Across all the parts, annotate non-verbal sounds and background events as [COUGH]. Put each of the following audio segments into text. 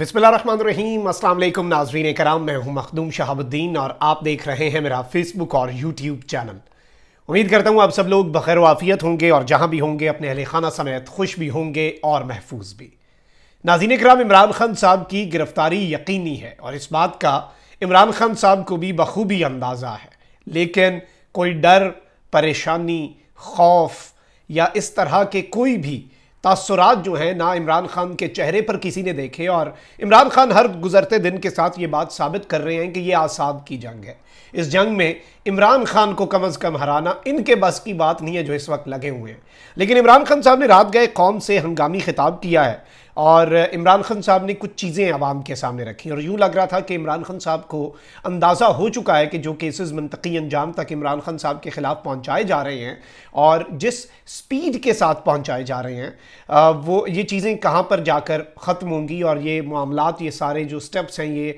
बिसमीम अल्लाम नाजरीन कराम मैं हूं मखदूम शहाबुद्दीन और आप देख रहे हैं मेरा फेसबुक और यूट्यूब चैनल उम्मीद करता हूं आप सब लोग बखैर वाफ़ियत होंगे और जहां भी होंगे अपने अहले खाना समेत खुश भी होंगे और महफूज भी नाजीन कराम इमरान खान साहब की गिरफ़्तारी यकीनी है और इस बात का इमरान खान साहब को भी बखूबी अंदाज़ा है लेकिन कोई डर परेशानी खौफ या इस तरह के कोई भी तासरात जो हैं ना इमरान खान के चेहरे पर किसी ने देखे और इमरान खान हर गुजरते दिन के साथ ये बात साबित कर रहे हैं कि ये आसाद की जंग है इस जंग में इमरान खान को कम अज़ कम हराना इनके बस की बात नहीं है जो इस वक्त लगे हुए हैं लेकिन इमरान खान साहब ने रात गए कौम से हंगामी खिताब किया है और इमरान खान साहब ने कुछ चीज़ें आवाम के सामने रखी और यूँ लग रहा था कि इमरान खान साहब को अंदाज़ा हो चुका है कि जो केसेस मनतकी अंजाम तक इमरान खान साहब के ख़िलाफ़ पहुँचाए जा रहे हैं और जिस स्पीड के साथ पहुँचाए जा रहे हैं वो ये चीज़ें कहाँ पर जाकर ख़त्म होंगी और ये मामला ये सारे जो स्टेप्स हैं ये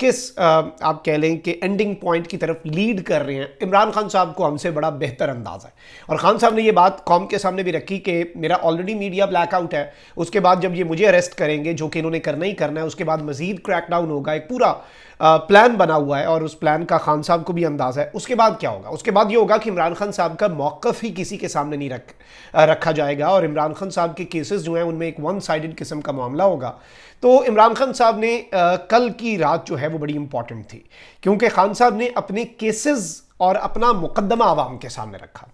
किस आप कह लें कि एंडिंग पॉइंट की तरफ लीड कर रहे हैं इमरान खान साहब को हमसे बड़ा बेहतर अंदाज़ है और ख़ान साहब ने ये बात कौम के सामने भी रखी कि मेरा ऑलरेडी मीडिया ब्लैकआउट है उसके बाद जब ये ये मुझे अरेस्ट करेंगे जो कि इन्होंने करना ही करना है उसके बाद मजीद क्रैकडाउन होगा एक पूरा प्लान बना हुआ है और उस प्लान का खान साहब को भी अंदाज है उसके बाद क्या होगा उसके बाद ये होगा कि इमरान खान साहब का मौक़ ही किसी के सामने नहीं रख रखा जाएगा और इमरान खान साहब के केसेस जो हैं उनमें एक वन साइडेड किस्म का मामला होगा तो इमरान खान साहब ने कल की रात जो है वो बड़ी इंपॉर्टेंट थी क्योंकि खान साहब ने अपने केसेस और अपना मुकदमा आवाम के सामने रखा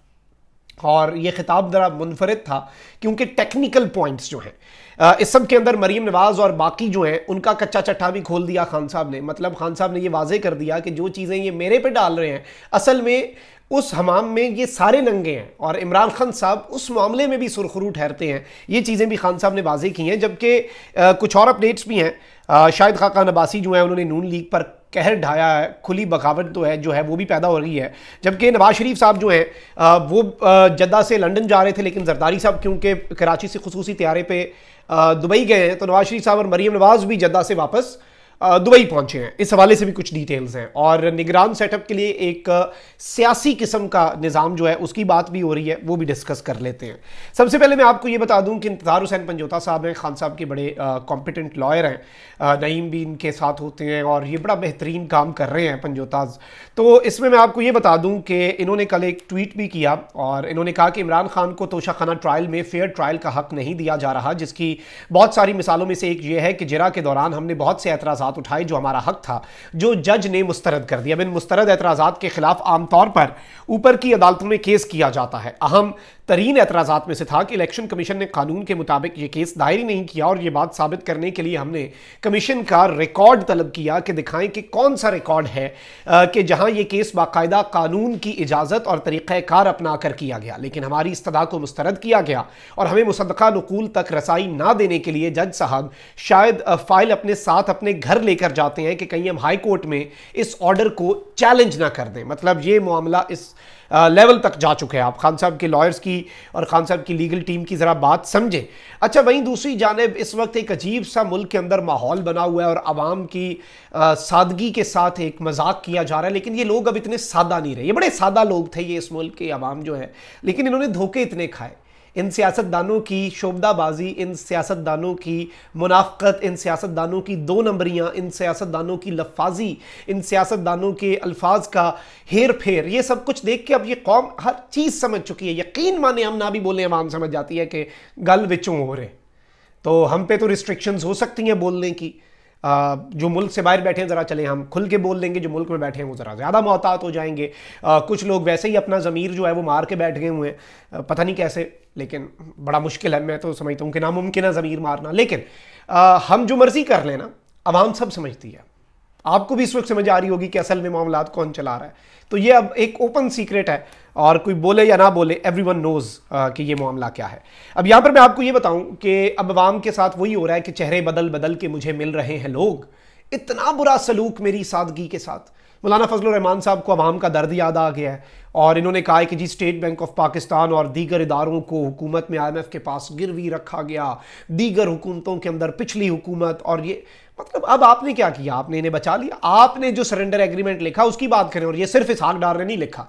और ये खिताब ज़रा मुनफरद था क्योंकि टेक्निकल पॉइंट्स जो हैं इस सब के अंदर मरीम नवाज और बाकी जो हैं उनका कच्चा चट्टा भी खोल दिया खान साहब ने मतलब खान साहब ने ये वाजे कर दिया कि जो चीज़ें ये मेरे पे डाल रहे हैं असल में उस हमाम में ये सारे नंगे हैं और इमरान खान साहब उस मामले में भी सुरखरू ठहरते हैं ये चीज़ें भी खान साहब ने वाजे की हैं जबकि कुछ और अपडेट्स भी हैं शाहिद खाका नबासी जो हैं उन्होंने नून लीग पर कहर ढाया है खुली बगावत तो है जो है वो भी पैदा हो रही है जबकि नवाज शरीफ साहब जो है वो जद्दा से लंदन जा रहे थे लेकिन जरदारी साहब क्योंकि कराची से खसूसी तैयारे पे दुबई गए हैं तो नवाज शरीफ साहब और मरीम नवाज़ भी जद्दा से वापस दुबई पहुंचे हैं इस हवाले से भी कुछ डिटेल्स हैं और निगरान सेटअप के लिए एक सियासी किस्म का निज़ाम जो है उसकी बात भी हो रही है वो भी डिस्कस कर लेते हैं सबसे पहले मैं आपको ये बता दूं कि इंतजार हुसैन पंजोता साहब हैं खान साहब के बड़े कॉम्पिटेंट लॉयर हैं नईम भी इनके साथ होते हैं और ये बड़ा बेहतरीन काम कर रहे हैं पंजोताज तो इसमें मैं आपको ये बता दूँ कि इन्होंने कल एक ट्वीट भी किया और इन्होंने कहा कि इमरान खान को तोशाखाना ट्रायल में फेयर ट्रायल का हक नहीं दिया जा रहा जिसकी बहुत सारी मिसालों में से एक ये है कि जरा के दौरान हमने बहुत से एतराज एतराज़ात उठाए जो हमारा हक था जो जज ने मुस्तरद कर दिया अब इन मुस्तरद एतराजा के खिलाफ आमतौर पर ऊपर की अदालतों में केस किया जाता है अहम तरीन एतराजा में से था कि इलेक्शन कमीशन ने कानून के मुताबिक ये केस दायर ही नहीं किया और ये बात साबित करने के लिए हमने कमीशन का रिकॉर्ड तलब किया कि दिखाएं कि कौन सा रिकॉर्ड है कि जहां ये केस बाकायदा कानून की इजाज़त और तरीक़ार अपना कर किया गया लेकिन हमारी इस्तः को मुस्तरद किया गया और हमें मुसदा नकूल तक रसाई ना देने के लिए जज साहब शायद फ़ाइल अपने साथ अपने घर लेकर जाते हैं कि कहीं हम हाई कोर्ट में इस ऑर्डर को चैलेंज ना कर दें मतलब ये मामला इस लेवल तक जा चुके हैं आप खान साहब के लॉयर्स की की और खान साहब की लीगल टीम की ज़रा बात समझें अच्छा वहीं दूसरी जानब इस वक्त एक अजीब सा मुल्क के अंदर माहौल बना हुआ है और आवाम की आ, सादगी के साथ एक मजाक किया जा रहा है लेकिन ये लोग अब इतने सादा नहीं रहे ये बड़े सादा लोग थे ये इस मुल्क के आवाम जो है लेकिन इन्होंने धोखे इतने खाए इन सियासतदानों की शोबदाबाजी इन सियासतदानों की मुनाफ़त इन सियासतदानों की दो नंबरियाँ इन सियासतदानों की लफाजी इन सियासतदानों के अल्फाज का हेर फेर ये सब कुछ देख के अब ये कौम हर चीज़ समझ चुकी है यकीन माने हम ना भी बोलें आवाम समझ जाती है कि गल विचों हो रहे तो हम पे तो रिस्ट्रिक्शंस हो सकती हैं बोलने की आ, जो मुल्क से बाहर बैठे हैं ज़रा चलें हम खुल के बोल लेंगे जो मुल्क में बैठे हैं वो ज़रा ज़्यादा मोहतात हो जाएंगे आ, कुछ लोग वैसे ही अपना ज़मीर जो है वो मार के बैठ गए हुए हैं पता नहीं कैसे लेकिन बड़ा मुश्किल है मैं तो समझता हूँ कि नामुमकिन है ज़मीर मारना लेकिन आ, हम जो मर्ज़ी कर लेना आवाम सब समझती है आपको भी इस वक्त समझ आ रही होगी कि असल में मामला कौन चला रहा है तो ये अब एक ओपन सीक्रेट है और कोई बोले या ना बोले एवरी वन नोज़ कि ये मामला क्या है अब यहाँ पर मैं आपको ये बताऊँ कि अब आवाम के साथ वही हो रहा है कि चेहरे बदल बदल के मुझे मिल रहे हैं लोग इतना बुरा सलूक मेरी सादगी के साथ मौलाना फजल रहमान साहब को अवाम का दर्द याद आ गया है और इन्होंने कहा है कि जी स्टेट बैंक ऑफ पाकिस्तान और दीगर इदारों को हुकूमत में आई एम एफ के पास गिरवी रखा गया दीगर हुकूमतों के अंदर पिछली हुकूमत और ये मतलब अब आपने क्या किया आपने इन्हें बचा लिया आपने जो सरेंडर एग्रीमेंट लिखा उसकी बात करें और ये सिर्फ इस डार ने नहीं लिखा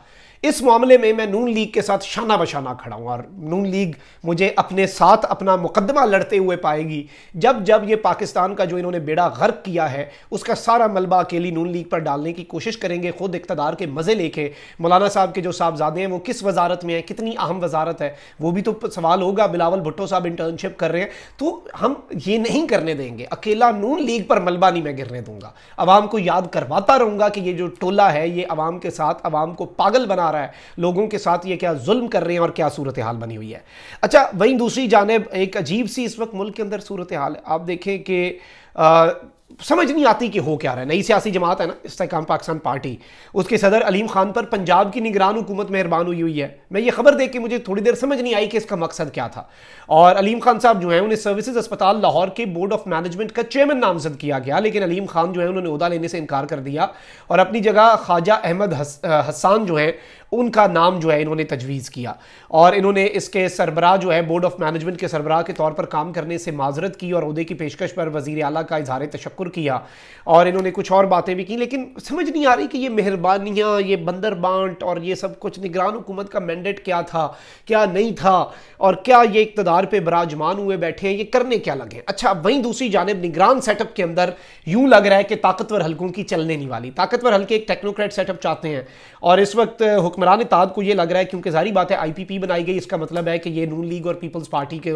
इस मामले में मैं नून लीग के साथ शाना बशाना खड़ा हूँ और नून लीग मुझे अपने साथ अपना मुकदमा लड़ते हुए पाएगी जब जब ये पाकिस्तान का जो इन्होंने बेड़ा गर्क किया है उसका सारा मलबा अकेली नून लीग पर डालने की कोशिश करेंगे खुद इकतदार के मज़े लेके मौलाना साहब के जो साहबजादे हैं वो किस वजारत में हैं कितनी अहम वजारत है वो भी तो सवाल होगा बिलावल भुट्टो साहब इंटर्नशिप कर रहे हैं तो हम ये नहीं करने देंगे अकेला नून लीग पर मलबा नहीं मैं गिरने दूंगा अवाम को याद करवाता रहूंगा कि ये जो टोला है ये आवाम के साथ आवाम को पागल बना आ रहा है लोगों के साथ ये क्या जुल्म कर रहे हैं और क्या सूरत हाल बनी हुई है अच्छा वहीं दूसरी जानब एक अजीब सी इस वक्त मुल्क के अंदर सूरत हाल है आप देखें कि समझ नहीं आती कि हो क्या रहा है नई सियासी जमात है ना इस्तेकाम पाकिस्तान पार्टी उसके सदर अलीम खान पर पंजाब की निगरान हुकूमत मेहरबान हुई हुई है मैं ये खबर देख के मुझे थोड़ी देर समझ नहीं आई कि इसका मकसद क्या था और अलीम खान साहब जो हैं उन्हें सर्विसेज अस्पताल लाहौर के बोर्ड ऑफ मैनेजमेंट का चेयरमैन नामजद किया गया लेकिन अलीम खान जो है उन्होंने उहदा लेने से इनकार कर दिया और अपनी जगह ख्वाजा अहमद हसान जो है उनका नाम जो है इन्होंने तजवीज़ किया और इन्होंने इसके सरबराह जो है बोर्ड ऑफ मैनेजमेंट के सरबराह के तौर पर काम करने से माजरत की और उहदे की पेशकश पर वजीर अला का इजहार तशक् तस्कुर किया और इन्होंने कुछ और बातें भी की लेकिन समझ नहीं आ रही कि ये मेहरबानियाँ ये बंदर बांट और ये सब कुछ निगरान हुकूमत का मैंडेट क्या था क्या नहीं था और क्या ये इकतदार पर बराजमान हुए बैठे हैं ये करने क्या लगे अच्छा वहीं दूसरी जानब निगरान सेटअप के अंदर यूँ लग रहा है कि ताकतवर हल्कों की चलने नहीं वाली ताकतवर हल्के एक टेक्नोक्रेट सेटअप चाहते हैं और इस वक्त हुक्मरान ताद को ये लग रहा है क्योंकि सारी बात है आईपीपी बनाई गई इसका मतलब है कि ये नून लीग और पीपल्स पार्टी के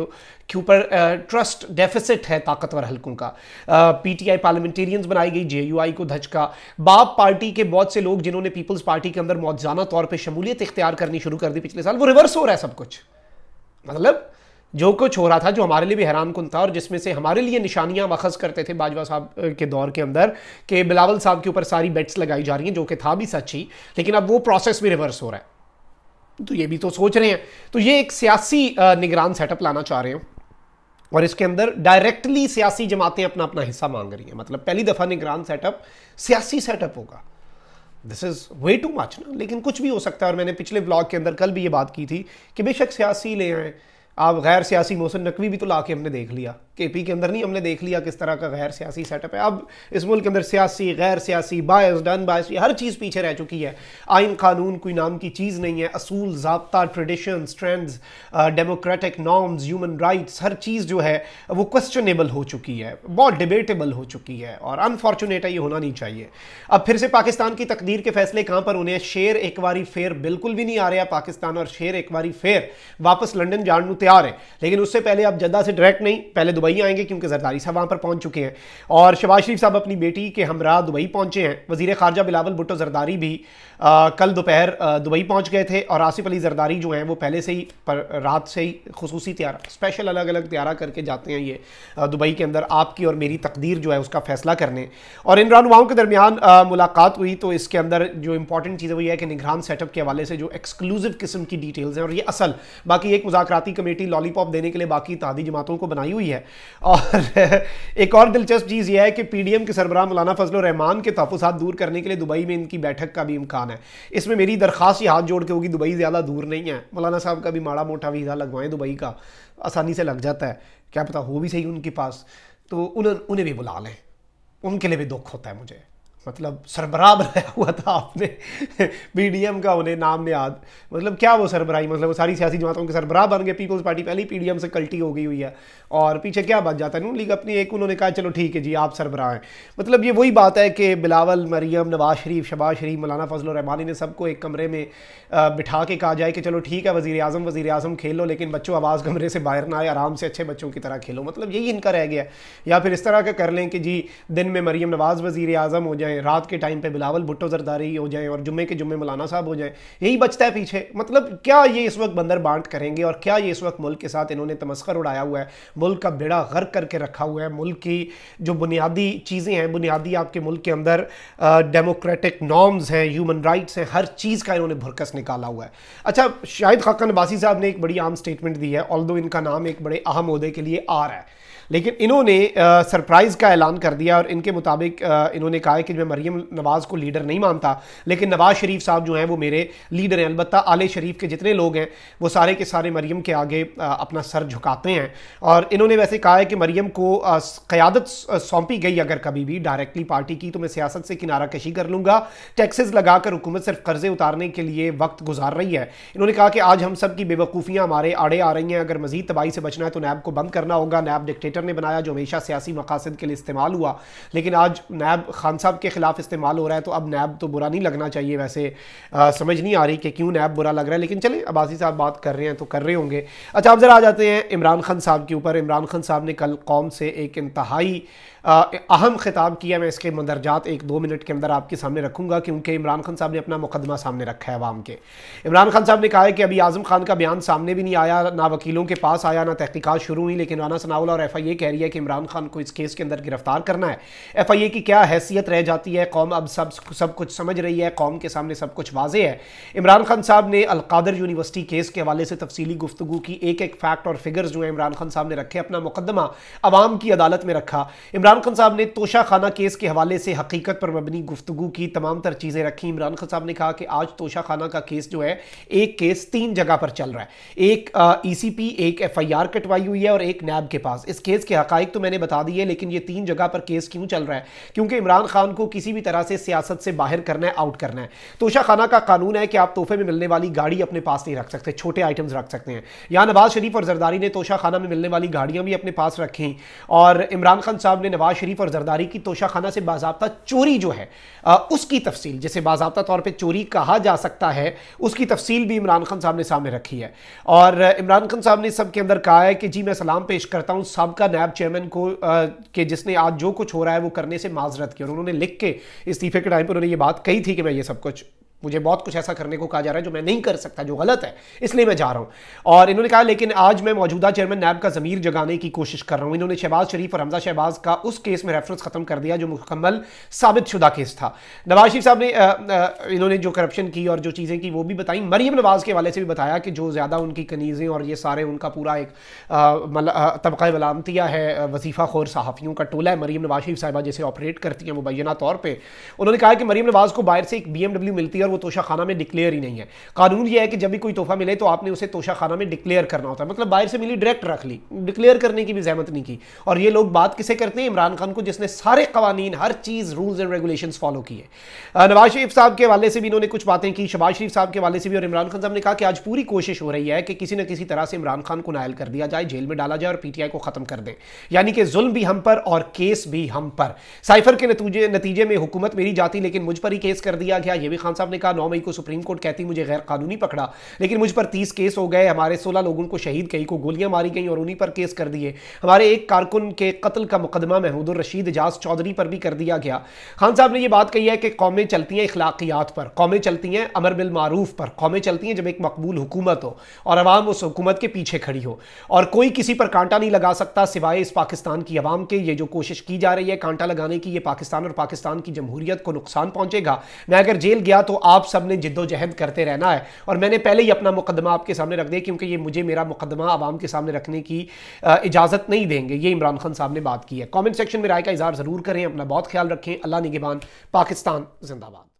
ऊपर ट्रस्ट डेफिसिट है ताकतवर हल्कों का पी आए पार्लियामेंटेरियंस बनाई गई जे को धचका बाप पार्टी के बहुत से लोग जिन्होंने पीपल्स पार्टी के अंदर मौजाना तौर पर शमूलियत इख्तियार करनी शुरू कर दी पिछले साल वो रिवर्स हो रहा है सब कुछ मतलब जो कुछ हो रहा था जो हमारे लिए भी हैरान कन था और जिसमें से हमारे लिए निशानियां वखज करते थे बाजवा साहब के दौर के अंदर कि बिलावल साहब के ऊपर सारी बेट्स लगाई जा रही हैं जो कि था भी सच ही लेकिन अब वो प्रोसेस भी रिवर्स हो रहा है तो ये भी तो सोच रहे हैं तो ये एक सियासी निगरान सेटअप लाना चाह रहे हो और इसके अंदर डायरेक्टली सियासी जमातें अपना अपना हिस्सा मांग रही हैं मतलब पहली दफ़ा निगरान सेटअप सियासी सेटअप होगा this is way too much ना लेकिन कुछ भी हो सकता है और मैंने पिछले ब्लॉग के अंदर कल भी ये बात की थी कि बेशक सियासी ले आए आप गैर सियासी मोहसिन नकवी भी तो ला के हमने देख लिया के पी के अंदर नहीं हमने देख लिया किस तरह का गैर सियासी सेटअप है अब इस मुल्क के अंदर सियासी गैर सियासी बायस डन बायस हर चीज़ पीछे रह चुकी है आइन कानून कोई नाम की चीज़ नहीं है असूल जबता tradition trends democratic norms human rights हर चीज़ जो है वो क्वेश्चनेबल हो चुकी है बहुत डिबेटेबल हो चुकी है और अनफॉर्चुनेट है ये होना नहीं चाहिए अब फिर से पाकिस्तान की तकदीर के फैसले कहाँ पर होने हैं शेर एक बारी फेर बिल्कुल भी नहीं आ रहा पाकिस्तान और शेर एक बारी फेर वापस लंडन जान तैयार हैं लेकिन उससे पहले आप जद्दा से डायरेक्ट नहीं पहले दुबई आएंगे क्योंकि जरदारी साहब वहाँ पर पहुँच चुके हैं और शबाज शरीफ साहब अपनी बेटी के हमरा दुबई पहुँचे हैं वजीर खारजा बिलावल भुट्टो जरदारी भी आ, कल दोपहर दुबई पहुँच गए थे और आसिफ अली जरदारी जो हैं वो पहले से ही पर रात से ही खसूस तैयार स्पेशल अलग अलग तैयारा करके जाते हैं ये दुबई के अंदर आपकी और मेरी तकदीर जो है उसका फैसला करने और इन रहनुमाओं के दरमियान मुलाकात हुई तो इसके अंदर जो इंपॉर्टेंट चीज़ है वो ये है कि निगरान सेटअप के हवाले से जो एक्सक्लूसिव किस्म की डिटेल्स हैं और ये असल बाकी एक मुजाकती कमेटी बेटी लॉलीपॉप देने के लिए बाकी तादी जमातों को बनाई हुई है और [LAUGHS] एक और दिलचस्प चीज़ यह है कि पीडीएम के सरबराह मौलाना फजल रहमान के तहफात दूर करने के लिए दुबई में इनकी बैठक का भी इम्कान है इसमें मेरी दरखास्त ही हाथ जोड़ के होगी दुबई ज़्यादा दूर नहीं है मौलाना साहब का भी माड़ा मोटा वीज़ा लगवाएं दुबई का आसानी से लग जाता है क्या पता हो भी सही उनके पास तो उन्हें उन्हें भी बुला लें उनके लिए भी दुख होता है मुझे मतलब सरबरा बनाया हुआ था आपने पीडीएम का उन्हें नाम याद मतलब क्या वो सरबराही मतलब वो सारी सियासी जमातों के सरबराह बन गए पीपल्स पार्टी पहले ही से कल्टी हो गई हुई है और पीछे क्या बच जाता है नू लीग अपनी एक उन्होंने कहा चलो ठीक है जी आप सरबराह हैं मतलब ये वही बात है कि बिलावल मरीम नवाज शरीफ शबाज शरीफ मौलाना फजल रहमानी ने सबको एक कमरे में बिठा के कहा जाए कि चलो ठीक है वजी अजम वजी अजम खेल लो लेकिन बच्चों आवाज़ कमरे से बाहर ना आए आराम से अच्छे बच्चों की तरह खेलो मतलब यही इनका रह गया या फिर इस तरह का कर लें कि जी दिन में मरीम नवाज़ वजी अजम हो जाए रात के टाइम पे बिलावल भुट्टो जरदारी हो जाए और जुम्मे के जुम्मे मौलाना साहब हो जाए यही बचता है पीछे मतलब क्या ये इस वक्त बंदर बांट करेंगे और क्या ये इस वक्त मुल्क के साथ इन्होंने तमस्कर उड़ाया हुआ है मुल्क का बेड़ा गर्क करके रखा हुआ है मुल्क की जो बुनियादी चीज़ें हैं बुनियादी आपके मुल्क के अंदर डेमोक्रेटिक नॉर्म्स हैं ह्यूमन राइट्स हैं हर चीज़ का इन्होंने भुरकस निकाला हुआ है अच्छा शाहिद खाकन अब्बासी साहब ने एक बड़ी आम स्टेटमेंट दी है ऑल इनका नाम एक बड़े अहम अहदे के लिए आ रहा है लेकिन इन्होंने सरप्राइज़ का ऐलान कर दिया और इनके मुताबिक इन्होंने कहा कि मैं मरीम नवाज़ को लीडर नहीं मानता लेकिन नवाज़ शरीफ साहब जो हैं वो मेरे लीडर हैं अलबत् आले शरीफ के जितने लोग हैं वो सारे के सारे मरीम के आगे अपना सर झुकाते हैं और इन्होंने वैसे कहा है कि मरीम को क़्यादत सौंपी गई अगर कभी भी डायरेक्टली पार्टी की तो मैं सियासत से किनारा कशी कर लूँगा टैक्सेस लगाकर हुकूमत सिर्फ कर्जे उतारने के लिए वक्त गुजार रही है इन्होंने कहा कि आज हम सब की बेवकूफ़ियाँ हमारे आड़े आ रही हैं अगर मजीद तबाही से बचना है तो नैब को बंद करना होगा नैब डिक्टेट क्रिकेटर ने बनाया जो हमेशा सियासी मकासद के लिए इस्तेमाल हुआ लेकिन आज नैब खान साहब के ख़िलाफ़ इस्तेमाल हो रहा है तो अब नैब तो बुरा नहीं लगना चाहिए वैसे आ, समझ नहीं आ रही कि क्यों नैब बुरा लग रहा है लेकिन चले अबासी साहब बात कर रहे हैं तो कर रहे होंगे अच्छा आप ज़रा आ जाते हैं इमरान खान साहब के ऊपर इमरान खान साहब ने कल कौम से एक इंतहाई अहम ख़िताब किया मैं इसके मंदरजात एक दो मिनट के अंदर आपके सामने रखूँगा क्योंकि इमरान खान साहब ने अपना मुकदमा सामने रखा है आवाम के इमरान खान साहब ने कहा है कि अभी आज़म खान का बयान सामने भी नहीं आया ना वकीलों के पास आया ना तहकीकत शुरू हुई लेकिन राना सनाउल और एफ आई ए कह रही है कि इमरान खान को इस केस के अंदर गिरफ्तार करना है एफ आई ए की क्या हैसियत रह जाती है कौम अब सब सब कुछ समझ रही है कौम के सामने सब कुछ वाजे है इमरान खान साहब ने अलकादर यूनिवर्सिटी केस के हवाले से तफसली गुफ्तु की एक एक फैक्ट और फिगर्स जो है इमरान खान साहब ने रखे अपना मुकदमा आवाम की अदालत में रखा इमरान इमरान खान साहब ने तोशा खाना केस के हवाले से हकीकत पर मबनी गुफ्तु की तमाम तर चीज़ें रखी इमरान खान साहब ने कहा कि आज तोशा खाना का केस जो है एक केस तीन जगह पर चल रहा है एक ई सी पी एक एफ आई आर कटवाई हुई है और एक नैब के पास इस केस के हकाइक तो मैंने बता दिए लेकिन ये तीन जगह पर केस क्यों चल रहा है क्योंकि इमरान खान को किसी भी तरह से सियासत से बाहर करना है आउट करना है तोशा खाना का कानून है कि आप तोहफे में मिलने वाली गाड़ी अपने पास नहीं रख सकते छोटे आइटम्स रख सकते हैं यहाँ नवाज शरीफ और जरदारी ने तोशा खाना में मिलने वाली गाड़ियाँ भी अपने पास रखी और इमरान खान साहब ने नवाज नवाज शरीफ और जरदारी की तोशाखाना से बाबा चोरी जो है उसकी तफसील जिसे बाबा तौर पर चोरी कहा जा सकता है उसकी तफसील भी इमरान खान साहब ने सामने रखी है और इमरान खान साहब ने सब के अंदर कहा है कि जी मैं सलाम पेश करता हूँ सबका नायब चेयरमैन को के जिसने आज जो कुछ हो रहा है वो करने से माजरत की और उन्होंने लिख के इस्तीफे के टाइम पर उन्होंने ये बात कही थी कि मैं ये सब कुछ मुझे बहुत कुछ ऐसा करने को कहा जा रहा है जो मैं नहीं कर सकता जो गलत है इसलिए मैं जा रहा हूं और इन्होंने कहा लेकिन आज मैं मौजूदा चेयरमैन नैब का ज़मीर जगाने की कोशिश कर रहा हूं इन्होंने शहबाज शरीफ और हमजा शहबाज का उस केस में रेफरेंस ख़त्म कर दिया जो मुकम्मल साबित शुदा केस था नवाज शरीफ साहब ने इन्होंने जो करप्शन की और जो चीज़ें की वो भी बताई मरीम नवाज के हवाले से भी बताया कि जो ज़्यादा उनकी कनीज़ें और ये सारे उनका पूरा एक तबका वलामतिया है वजीफ़ा खोर सहाफ़ियों का टोला है मरीम नवाज शरीफ साहिबा जैसे ऑपरेट करती हैं मुबैना तौर पर उन्होंने कहा कि मरीम नवाज को बाहर से एक बी मिलती है और वो तोशा खाना में डिक्लेयर ही नहीं है कानून ये है कि जब भी कोई तोहफा मिले तो आपने उसे तोशा खाना में डिक्लेयर करना होता है मतलब बाहर से मिली डायरेक्ट रख ली डिक्लेयर करने की भी जहमत नहीं की और ये लोग बात किसे करते हैं इमरान खान को जिसने सारे कवानीन हर चीज़ रूल्स एंड रेगुलेशन फॉलो की है नवाज शरीफ साहब के वाले से भी इन्होंने कुछ बातें की शबाज शरीफ साहब के वाले से भी और इमरान खान साहब ने कहा कि आज पूरी कोशिश हो रही है कि किसी न किसी तरह से इमरान खान को नायल कर दिया जाए जेल में डाला जाए और पीटीआई को खत्म कर दे यानी कि जुल्म भी हम पर और केस भी हम पर साइफर के नतीजे में हुकूमत मेरी जाती लेकिन मुझ पर ही केस कर दिया गया ये भी खान साहब आपने कहा नौ मई को सुप्रीम कोर्ट कहती मुझे गैर कानूनी पकड़ा लेकिन मुझ पर तीस केस हो गए हमारे सोलह लोगों को शहीद कई को गोलियां मारी गई और उन्हीं पर केस कर दिए हमारे एक कारकुन के कत्ल का मुकदमा महमूद रशीद एजाज चौधरी पर भी कर दिया गया खान साहब ने यह बात कही है कि कौमें चलती हैं इखलाकियात पर कौमें चलती हैं अमर बिल मारूफ पर कौमें चलती हैं जब एक मकबूल हुकूमत हो और आवाम उस हुकूमत के पीछे खड़ी हो और कोई किसी पर कांटा नहीं लगा सकता सिवाय इस पाकिस्तान की आवाम के ये जो कोशिश की जा रही है कांटा लगाने की ये पाकिस्तान और पाकिस्तान की जमहूरियत को नुकसान पहुंचेगा मैं अगर जेल गया तो आप सब ने जिद्दोजहद करते रहना है और मैंने पहले ही अपना मुकदमा आपके सामने रख दिया क्योंकि ये मुझे मेरा मुकदमा आवाम के सामने रखने की इजाज़त नहीं देंगे ये इमरान खान साहब ने बात की है कॉमेंट सेक्शन में राय का इजहार ज़रूर करें अपना बहुत ख्याल रखें अल्लाह निगेबान पाकिस्तान जिंदाबाद